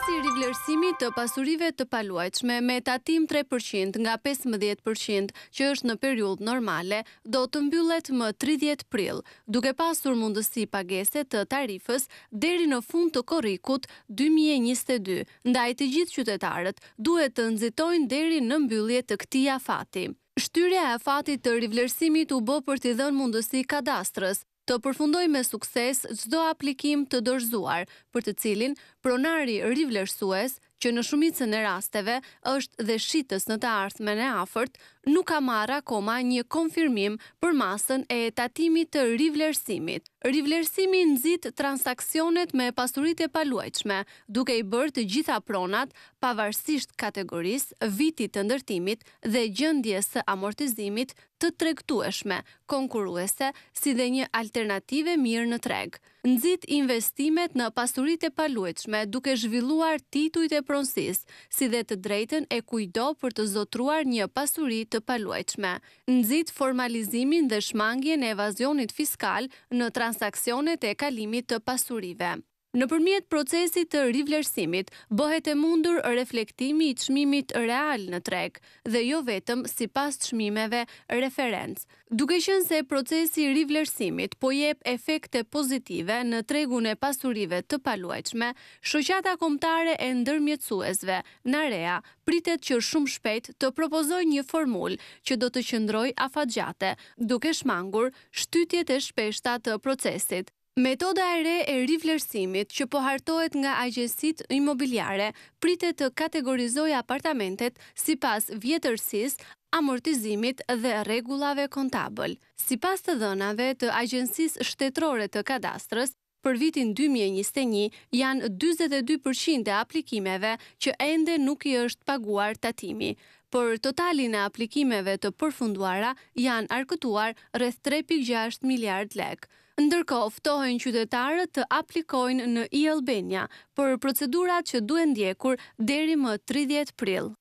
Procesi i rivlerësimit të pasurive të paluajtshme me tatim 3% nga 15% që është në periudhë normale do të mbyllet më 30 prill, duke pasur mundësi pagese të tarifës deri në fund të korrikut 2022. Ndaj të gjithë qytetarët duhet të nxitojnë deri në mbyllje të këtij afati. Shtyrja e afatit të rivlerësimit u bo për t'i dhënë mundësi kadastrës të përfundoj me sukses zdo aplikim të dërzuar, për të cilin pronari rivlerësues, që në shumicën e rasteve është dhe shqitës në të ardhme në afërt, nuk ka marra koma një konfirmim për masën e tatimit të rivlerësimit. Rivlerësimi nëzit transakcionet me pasurit e paluajqme, duke i bërë të gjitha pronat pavarësisht kategoris, vitit të ndërtimit dhe gjëndjes të amortizimit të trektueshme, konkuruese, si dhe një alternative mirë në treg. Nëzit investimet në pasurit e paluetshme duke zhvilluar titujt e pronsis, si dhe të drejten e kujdo për të zotruar një pasuri të paluajqme. Nëzit formalizimin dhe shmangjen e evazionit fiskal në transakcionet e kalimit të pasurive. Në përmjet procesit të rivlerësimit, bëhet e mundur reflektimi i qmimit real në trek dhe jo vetëm si pas qmimeve referencë. Duke shën se procesi rivlerësimit po jep efekte pozitive në tregun e pasurive të paluajqme, Shoqata Komtare e Ndërmjetësuesve, Narea, pritet që shumë shpejt të propozoj një formul që do të qëndroj afa duke shmangur shtytjet e shpeshta të procesit. Metoda e re e rivlerësimit që po hartohet nga agjensit imobiliare pritet të kategorizoj apartamentet si pas vjetërsis, amortizimit dhe regulave kontabël. Si pas të dënave të agjensis shtetrore të kadastrës, për vitin 2021 janë 22% e aplikimeve që ende nuk i është paguar tatimi, por totalin e aplikimeve të përfunduara janë arkëtuar rreth 3.6 miliard lek. Ndërko, oftohen qytetarët të aplikojnë në i Albania për procedurat që duen djekur deri më 30 pril.